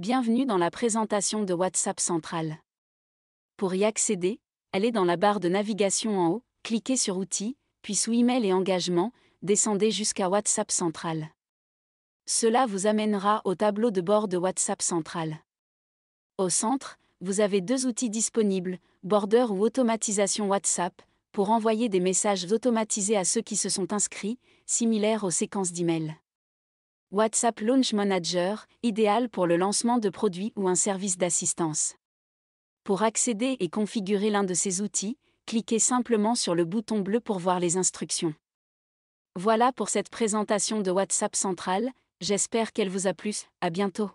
Bienvenue dans la présentation de WhatsApp Central. Pour y accéder, allez dans la barre de navigation en haut, cliquez sur Outils, puis sous Email et Engagement, descendez jusqu'à WhatsApp Central. Cela vous amènera au tableau de bord de WhatsApp Central. Au centre, vous avez deux outils disponibles, Border ou Automatisation WhatsApp, pour envoyer des messages automatisés à ceux qui se sont inscrits, similaires aux séquences d'emails. WhatsApp Launch Manager, idéal pour le lancement de produits ou un service d'assistance. Pour accéder et configurer l'un de ces outils, cliquez simplement sur le bouton bleu pour voir les instructions. Voilà pour cette présentation de WhatsApp Central, j'espère qu'elle vous a plu, à bientôt.